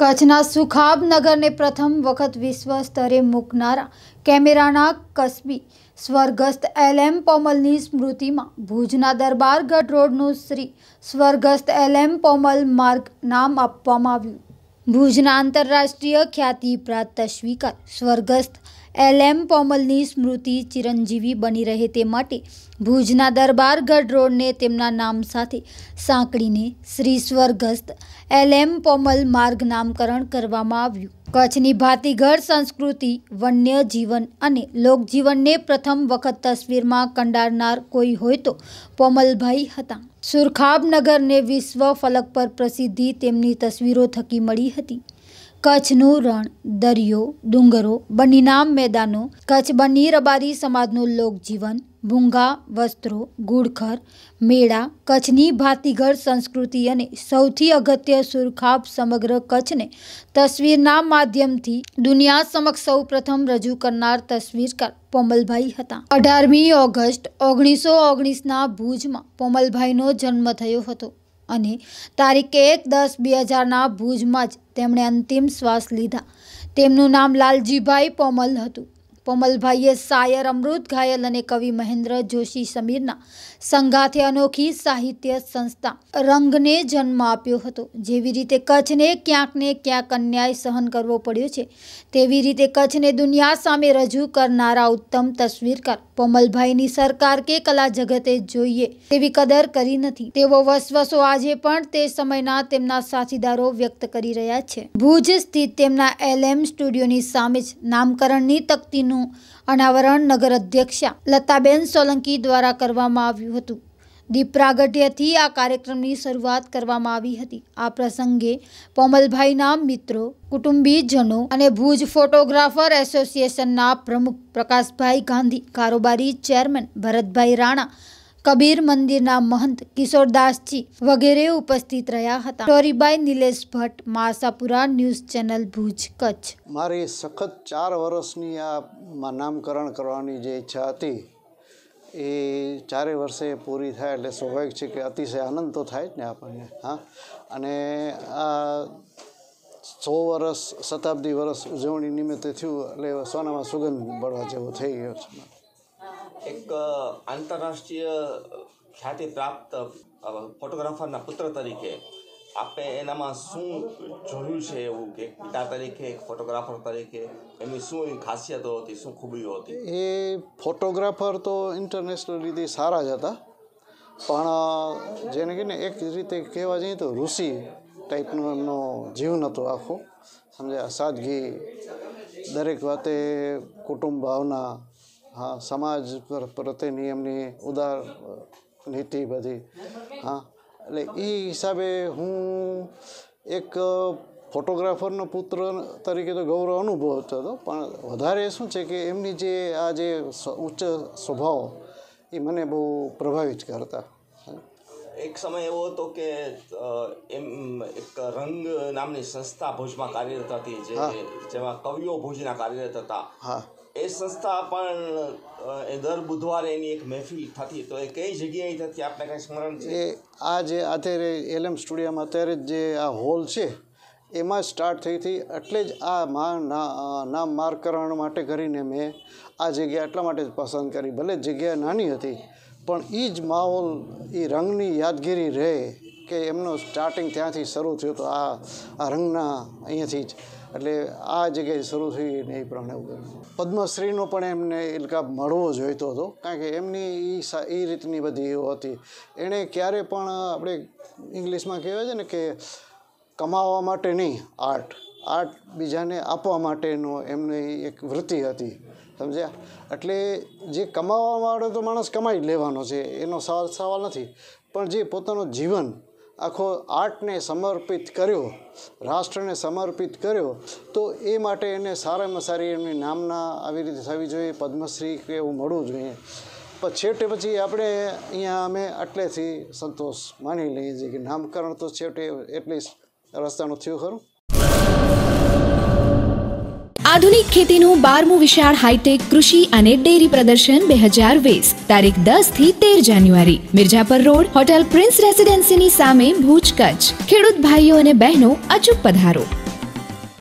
કચ્છના સુખાબ નગરને પ્રથમ વખત વિશ્વ સ્તરે મૂકનારા કેમેરાના કસબી સ્વર્ગસ્થ એલ એમ પોમલની સ્મૃતિમાં ભુજના દરબારગઢ રોડનું શ્રી સ્વર્ગસ્થ એલ એમ પોમલ માર્ગ નામ આપવામાં આવ્યું ભુજના આંતરરાષ્ટ્રીય ખ્યાતિ પ્રાપ્ત સ્વીકાર સ્વર્ગસ્થ એલ એમ પોમલની સ્મૃતિ ચિરંજીવી બની રહે તે માટે ભુજના દરબારગઢ રોડને તેમના નામ સાથે સાંકળીને શ્રી સ્વર્ગસ્થ એલ એમ પોમલ માર્ગ નામકરણ કરવામાં આવ્યું કચ્છની ભાતીગઢ સંસ્કૃતિ વન્ય જીવન અને લોકજીવનને પ્રથમ વખત તસવીરમાં કંડારનાર કોઈ હોય તો પોમલભાઈ હતા સુરખાબનગરને વિશ્વ ફલક પર પ્રસિદ્ધિ તેમની તસવીરો થકી મળી હતી કચ્છનું રણ દરિયો ડુંગરો બનીનામ મેદાનો કચ્છ બની રબારી સમાજનું લોકજીવન ભૂંગા વસ્ત્રો ગુડખર મેળા કચ્છની ભાતીઘર સંસ્કૃતિ અને સૌથી અગત્ય સુરખાબ સમગ્ર કચ્છને તસવીરના માધ્યમથી દુનિયા સમક્ષ સૌ પ્રથમ રજૂ કરનાર તસવીરકાર પોમલભાઈ હતા અઢારમી ઓગસ્ટ ઓગણીસો ઓગણીસના ભુજમાં પોમલભાઈનો જન્મ થયો હતો અને તારીખે એક દસ બે હજારના ભુજમાં જ તેમણે અંતિમ શ્વાસ લીધા તેમનું નામ લાલજીભાઈ પોમલ હતું કોમલભાઈએ શાયર અમૃત ઘાયલ અને કવિ મહેન્દ્ર જોશી સમીરના સંઘાથે અનોખી સાહિત્ય સંસ્થા રંગને જન્મ આપ્યો હતો જેવી રીતે કચ્છને ક્યાંકને ક્યાંક અન્યાય સહન કરવો પડ્યો છે તેવી રીતે કચ્છને દુનિયા સામે રજૂ કરનારા ઉત્તમ તસવીરકાર કોમલભાઈની સરકાર કે કલા જગતે જોઈએ તેવી કદર કરી નથી તેવો વસવસો આજે પણ તે સમયના તેમના સાથીદારો વ્યક્ત કરી રહ્યા છે ભુજ સ્થિત તેમના એલએમ સ્ટુડિયોની સામે જ નામકરણની તકતીનું નું અનાવરણ નગર અધ્યક્ષા લતાબેન સોલંકી દ્વારા કરવામાં આવ્યું હતું દીપ પ્રાગટ્યથી આ કાર્યક્રમની શરૂઆત કરવામાં આવી હતી આ પ્રસંગે પોમલભાઈના મિત્રો કુટુંબીજનો અને ભુજ ફોટોગ્રાફર એસોસિએશનના પ્રમુખ પ્રકાશભાઈ ગાંધી કારોબારી ચેરમેન ભરતભાઈ રાણા કબીર મંદિરના મહંત કિશોરદાસજી વગેરે ઉપસ્થિત રહ્યા હતા ટોરીબાઈ નિલેશ ભટ્ટ માસાપુરા ન્યૂઝ ચેનલ ભુજ કચ્છ મારી સખત ચાર વર્ષની આ નામકરણ કરવાની જે ઈચ્છા હતી એ ચારે વર્ષે પૂરી થાય એટલે સ્વાભાવિક છે કે અતિશય આનંદ તો થાય જ ને આપણને હા અને આ સો વર્ષ શતાબ્દી વર્ષ ઉજવણી નિમિત્તે થયું એટલે સોનામાં સુગંધ બળવા જેવો થઈ ગયો છે એક આંતરરાષ્ટ્રીય ખ્યાતિ પ્રાપ્ત ફોટોગ્રાફરના પુત્ર તરીકે આપે એનામાં શું જોયું છે એવું કે પિતા તરીકે એક ફોટોગ્રાફર તરીકે એમની શું ખાસિયતો હતી શું ખૂબીઓ હતી એ ફોટોગ્રાફર તો ઇન્ટરનેશનલ રીતે સારા જ હતા પણ જેને કહીને એક રીતે કહેવા જઈએ તો ઋષિ ટાઈપનો એમનો જીવન હતો આખો સમજ્યા સાદગી દરેક વાતે કુટુંબ ભાવના હા સમાજ પ્રત્યેની એમની ઉદાર નીતિ બધી હા એટલે એ હિસાબે હું એક ફોટોગ્રાફરનો પુત્ર તરીકે તો ગૌરવ અનુભવતો હતો પણ વધારે શું છે કે એમની જે આ જે ઉચ્ચ સ્વભાવ એ મને બહુ પ્રભાવિત કરતા એક સમય એવો હતો કે એમ એક રંગ નામની સંસ્થા ભુજમાં કાર્યરત હતી જે જેમાં કવિઓ ભુજના કાર્યરત હતા એ સંસ્થા પણ દર બુધવારે એની એક મહેફિલ થતી તો એ કઈ જગ્યાએ થતી આપણે કાંઈ સ્મરણ છે આ જે અત્યારે એલએમ સ્ટુડિયોમાં અત્યારે જે આ હોલ છે એમાં સ્ટાર્ટ થઈ હતી એટલે જ આ નામ માર્કરણ માટે કરીને મેં આ જગ્યા એટલા માટે જ પસંદ કરી ભલે જગ્યા નાની હતી પણ એ જ માહોલ એ રંગની યાદગીરી રહે કે એમનો સ્ટાર્ટિંગ ત્યાંથી શરૂ થયો તો આ આ રંગના અહીંયાથી જ એટલે આ જગ્યાએ શરૂ થઈ ને એ પ્રમાણે ઉગાડ્યું પદ્મશ્રીનો પણ એમને ઇલકાબ મળવો જોઈતો હતો કારણ કે એમની એ સા એ રીતની બધી હતી એણે ક્યારે પણ આપણે ઇંગ્લિશમાં કહેવાય છે ને કે કમાવા માટે નહીં આર્ટ આર્ટ બીજાને આપવા માટેનો એમની એક વૃત્તિ હતી સમજ્યા એટલે જે કમાવા વાળો તો માણસ કમાઈ લેવાનો છે એનો સવાલ સવાલ નથી પણ જે પોતાનું જીવન આખો આર્ટને સમર્પિત કર્યો રાષ્ટ્રને સમર્પિત કર્યો તો એ માટે એને સારામાં સારી એમની નામના આવી રીતે થવી જોઈએ પદ્મશ્રી કે એવું મળવું જોઈએ પણ છેવટે પછી આપણે અહીંયા અમે આટલેથી સંતોષ માની લઈએ છીએ કે નામકરણ તો છેવટે એટલી રસ્તાનું થયું ખરું આધુનિક ખેતીનું બારમું વિશાળ હાઈટેક કૃષિ અને ડેરી પ્રદર્શન બે હજાર વીસ તારીખ દસ થી તેર જાન્યુઆરી મિર્જાપર રોડ હોટેલ પ્રિન્સ રેસીડેન્સીની સામે ભુજ કચ્છ ખેડૂત ભાઈઓ અને બહેનો અચૂક પધારો